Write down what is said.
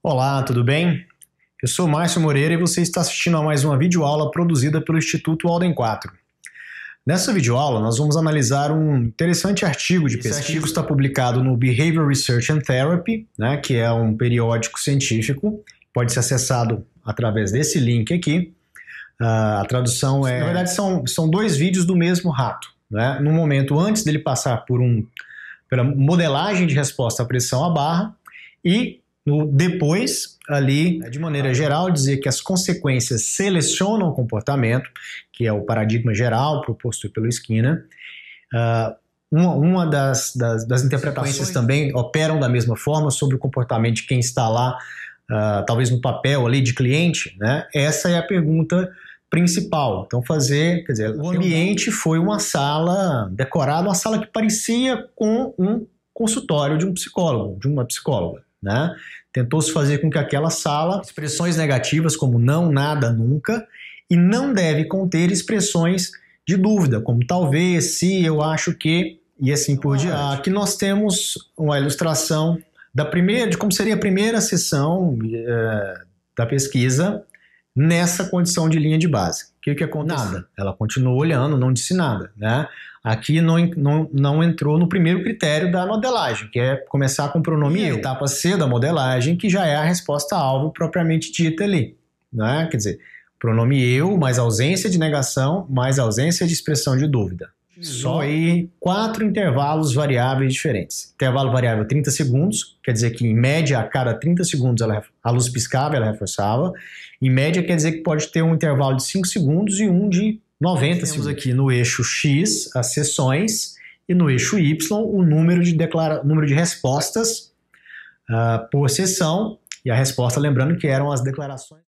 Olá, tudo bem? Eu sou Márcio Moreira e você está assistindo a mais uma videoaula produzida pelo Instituto Alden 4. Nessa videoaula, nós vamos analisar um interessante artigo de Esse pesquisa. Esse artigo está publicado no Behavior Research and Therapy, né, que é um periódico científico, pode ser acessado através desse link aqui. Uh, a tradução é... Na verdade, são, são dois vídeos do mesmo rato. Né? No momento antes dele passar por um... pela modelagem de resposta à pressão à barra e no depois, ali, né, de maneira geral, dizer que as consequências selecionam o comportamento, que é o paradigma geral proposto pelo Skinner. Uh, uma, uma das, das, das interpretações também operam da mesma forma sobre o comportamento de quem está lá, uh, talvez no papel ali de cliente, né? Essa é a pergunta principal. Então, fazer, quer dizer, o ambiente foi uma sala decorada, uma sala que parecia com um consultório de um psicólogo, de uma psicóloga, né? Tentou-se fazer com que aquela sala, expressões negativas como não, nada, nunca, e não deve conter expressões de dúvida, como talvez, se, eu acho que, e assim por diante. Aqui nós temos uma ilustração da primeira, de como seria a primeira sessão é, da pesquisa nessa condição de linha de base. O que, que aconteceu? Nada. Ela continuou olhando, não disse nada. Né? Aqui não, não, não entrou no primeiro critério da modelagem, que é começar com o pronome eu. Etapa C da modelagem, que já é a resposta-alvo propriamente dita ali. Né? Quer dizer, pronome eu mais ausência de negação mais ausência de expressão de dúvida. Só aí quatro intervalos variáveis diferentes. Intervalo variável 30 segundos, quer dizer que em média a cada 30 segundos ela, a luz piscava, ela reforçava. Em média quer dizer que pode ter um intervalo de 5 segundos e um de 90 temos segundos. aqui no eixo X as sessões e no eixo Y o número de, declara... número de respostas uh, por sessão. E a resposta, lembrando que eram as declarações.